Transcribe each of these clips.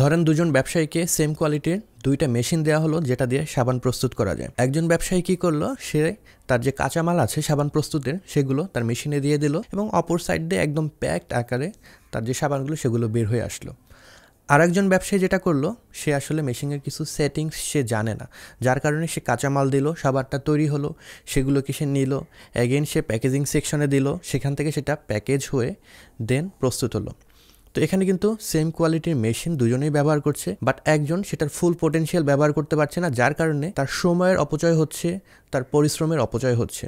ধরেন দুজন ব্যবসায়ীকে সেম কোয়ালিটির দুইটা মেশিন দেওয়া হলো যেটা দিয়ে সাবান প্রস্তুত করা যায় একজন ব্যবসায়ী কী করলো সে তার যে কাঁচামাল আছে সাবান প্রস্তুতের সেগুলো তার মেশিনে দিয়ে দিল এবং অপর সাইড দিয়ে একদম প্যাকড আকারে তার যে সাবানগুলো সেগুলো বের হয়ে আসলো আর একজন ব্যবসায়ী যেটা করলো সে আসলে মেশিনের কিছু সেটিংস সে জানে না যার কারণে সে কাঁচামাল দিল সাবারটা তৈরি হলো সেগুলোকে সে নিল অ্যাগেন সে প্যাকেজিং সেকশনে দিল সেখান থেকে সেটা প্যাকেজ হয়ে দেন প্রস্তুত হলো তো এখানে কিন্তু সেম কোয়ালিটির মেশিন দুজনেই ব্যবহার করছে বাট একজন সেটার ফুল পোটেনশিয়াল ব্যবহার করতে পারছে না যার কারণে তার সময়ের অপচয় হচ্ছে তার পরিশ্রমের অপচয় হচ্ছে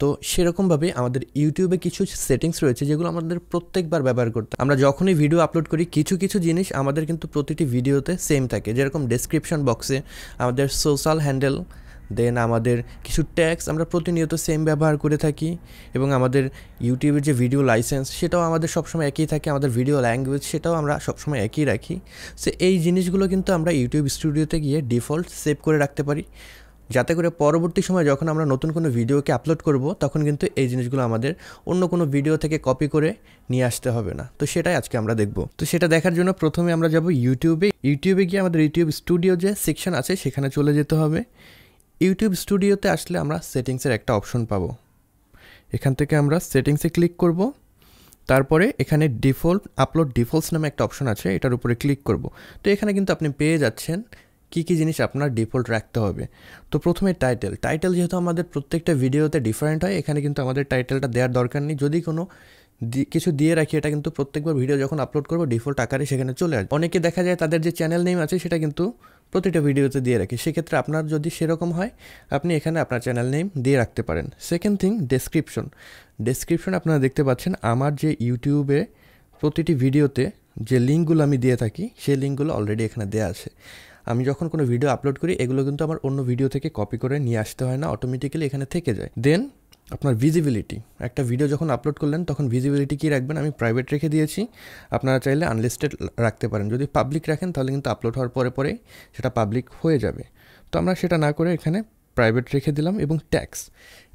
তো সেরকমভাবে আমাদের ইউটিউবে কিছু সেটিংস রয়েছে যেগুলো আমাদের প্রত্যেকবার ব্যবহার করতে আমরা যখনই ভিডিও আপলোড করি কিছু কিছু জিনিস আমাদের কিন্তু প্রতিটি ভিডিওতে সেম থাকে যেরকম ডেসক্রিপশন বক্সে আমাদের সোশ্যাল হ্যান্ডেল দেন আমাদের কিছু ট্যাক্স আমরা প্রতিনিয়ত সেম ব্যবহার করে থাকি এবং আমাদের ইউটিউবের যে ভিডিও লাইসেন্স সেটাও আমাদের সবসময় একই থাকে আমাদের ভিডিও ল্যাঙ্গুয়েজ সেটাও আমরা সবসময় একই রাখি সে এই জিনিসগুলো কিন্তু আমরা ইউটিউব স্টুডিওতে গিয়ে ডিফল্ট সেভ করে রাখতে পারি যাতে করে পরবর্তী সময় যখন আমরা নতুন কোনো ভিডিওকে আপলোড করব তখন কিন্তু এই জিনিসগুলো আমাদের অন্য কোনো ভিডিও থেকে কপি করে নিয়ে আসতে হবে না তো সেটাই আজকে আমরা দেখব তো সেটা দেখার জন্য প্রথমে আমরা যাব ইউটিউবে ইউটিউবে গিয়ে আমাদের ইউটিউব স্টুডিও যে সেকশন আছে সেখানে চলে যেতে হবে ইউটিউব স্টুডিওতে আসলে আমরা সেটিংসের একটা অপশন পাব এখান থেকে আমরা সেটিংসে ক্লিক করব তারপরে এখানে ডিফল্ট আপলোড ডিফল্টস নামে একটা অপশন আছে এটার উপরে ক্লিক করব তো এখানে কিন্তু আপনি পেয়ে যাচ্ছেন কী কী জিনিস আপনার ডিফল্ট রাখতে হবে তো প্রথমে টাইটেল টাইটেল যেহেতু আমাদের প্রত্যেকটা ভিডিওতে ডিফারেন্ট হয় এখানে কিন্তু আমাদের টাইটেলটা দেওয়ার দরকার নেই যদি কোনো কিছু দিয়ে রাখি এটা কিন্তু প্রত্যেকবার ভিডিও যখন আপলোড করবো ডিফল্ট আকারে সেখানে চলে আসবে অনেকে দেখা যায় তাদের যে চ্যানেল নেম আছে সেটা কিন্তু প্রতিটা ভিডিওতে দিয়ে রাখি সেক্ষেত্রে আপনার যদি সেরকম হয় আপনি এখানে আপনার চ্যানেল নেম দিয়ে রাখতে পারেন সেকেন্ড থিং ডেসক্রিপশন ডেসক্রিপশন আপনারা দেখতে পাচ্ছেন আমার যে ইউটিউবে প্রতিটি ভিডিওতে যে লিঙ্কগুলো আমি দিয়ে থাকি সেই লিঙ্কগুলো অলরেডি এখানে দেওয়া আছে আমি যখন কোনো ভিডিও আপলোড করি এগুলো কিন্তু আমার অন্য ভিডিও থেকে কপি করে নিয়ে আসতে হয় না অটোমেটিক্যালি এখানে থেকে যায় দেন আপনার ভিজিবিলিটি একটা ভিডিও যখন আপলোড করলেন তখন ভিজিবিলিটি কী রাখবেন আমি প্রাইভেট রেখে দিয়েছি আপনারা চাইলে আনলিস্টেড রাখতে পারেন যদি পাবলিক রাখেন তাহলে কিন্তু আপলোড হওয়ার পরে পরে সেটা পাবলিক হয়ে যাবে তো আমরা সেটা না করে এখানে প্রাইভেট রেখে দিলাম এবং ট্যাক্স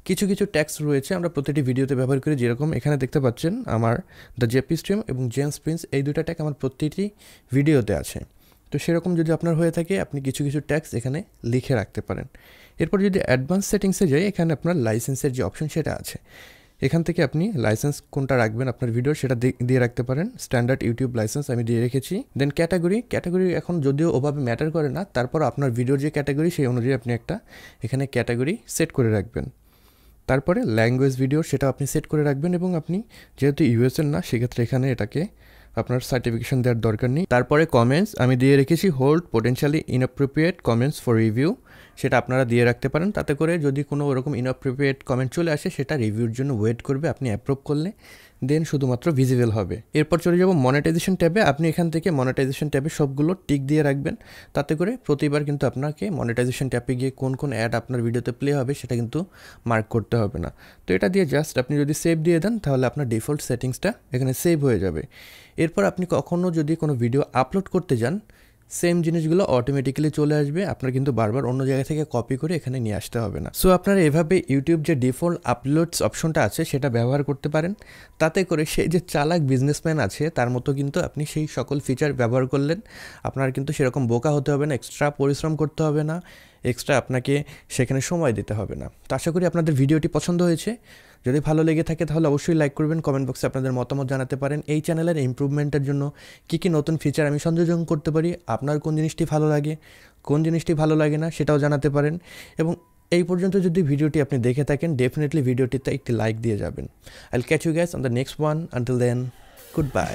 কিছু কিছু ট্যাক্স রয়েছে আমরা প্রতিটি ভিডিওতে ব্যবহার করি যেরকম এখানে দেখতে পাচ্ছেন আমার দ্য জেপি স্ট্রিম এবং জেমস প্রিন্স এই দুটা ট্যাক আমার প্রতিটি ভিডিওতে আছে তো সেরকম যদি আপনার হয়ে থাকে আপনি কিছু কিছু ট্যাক্স এখানে লিখে রাখতে পারেন এরপর যদি অ্যাডভান্স সেটিংসে যাই এখানে আপনার লাইসেন্সের যে অপশন সেটা আছে এখান থেকে আপনি লাইসেন্স কোনটা রাখবেন আপনার ভিডিও সেটা দিয়ে রাখতে পারেন স্ট্যান্ডার্ড ইউটিউব লাইসেন্স আমি দিয়ে রেখেছি দেন ক্যাটাগরি ক্যাটাগরি এখন যদিও ওভাবে ম্যাটার করে না তারপর আপনার ভিডিওর যে ক্যাটাগরি সেই অনুযায়ী আপনি একটা এখানে ক্যাটাগরি সেট করে রাখবেন তারপরে ল্যাঙ্গুয়েজ ভিডিও সেটা আপনি সেট করে রাখবেন এবং আপনি যেহেতু ইউএসএর না সেক্ষেত্রে এখানে এটাকে আপনার সার্টিফিকেশন দেওয়ার দরকার নেই তারপরে কমেন্টস আমি দিয়ে রেখেছি hold potentially inappropriate comments for review সেটা আপনারা দিয়ে রাখতে পারেন তাতে করে যদি কোনো ওরকম ইনঅপ্রিপিয়েট কমেন্ট চলে আসে সেটা রিভিউর জন্য ওয়েট করবে আপনি অ্যাপ্রুভ করলে দেন শুধুমাত্র ভিজিবল হবে এরপর চলে যাব মনিটাইজেশন ট্যাবে আপনি এখান থেকে মনিটাইজেশন ট্যাবে সবগুলো টিক দিয়ে রাখবেন তাতে করে প্রতিবার কিন্তু আপনাকে মনিটাইজেশন ট্যাপে গিয়ে কোন কোন অ্যাড আপনার ভিডিওতে প্লে হবে সেটা কিন্তু মার্ক করতে হবে না তো এটা দিয়ে জাস্ট আপনি যদি সেভ দিয়ে দেন তাহলে আপনার ডিফল্ট সেটিংসটা এখানে সেভ হয়ে যাবে এরপর আপনি কখনও যদি কোনো ভিডিও আপলোড করতে যান সেম জিনিসগুলো অটোমেটিক্যালি চলে আসবে আপনার কিন্তু বারবার অন্য জায়গা থেকে কপি করে এখানে নিয়ে আসতে হবে না সো আপনারা এভাবে ইউটিউব যে ডিফল্ট আপলোডস অপশনটা আছে সেটা ব্যবহার করতে পারেন তাতে করে সেই যে চালাক বিজনেসম্যান আছে তার মতো কিন্তু আপনি সেই সকল ফিচার ব্যবহার করলেন আপনার কিন্তু সেরকম বোকা হতে হবে না এক্সট্রা পরিশ্রম করতে হবে না এক্সট্রা আপনাকে সেখানে সময় দিতে হবে না তো আশা করি আপনাদের ভিডিওটি পছন্দ হয়েছে যদি ভালো লেগে থাকে তাহলে অবশ্যই লাইক করবেন কমেন্ট বক্সে আপনাদের মতামত জানাতে পারেন এই চ্যানেলের ইম্প্রুভমেন্টের জন্য কী কী নতুন ফিচার আমি সংযোজন করতে পারি আপনার কোন জিনিসটি ভালো লাগে কোন জিনিসটি ভালো লাগে না সেটাও জানাতে পারেন এবং এই পর্যন্ত যদি ভিডিওটি আপনি দেখে থাকেন ডেফিনেটলি ভিডিওটিতে একটি লাইক দিয়ে যাবেন I'll catch you guys on the next one until then good by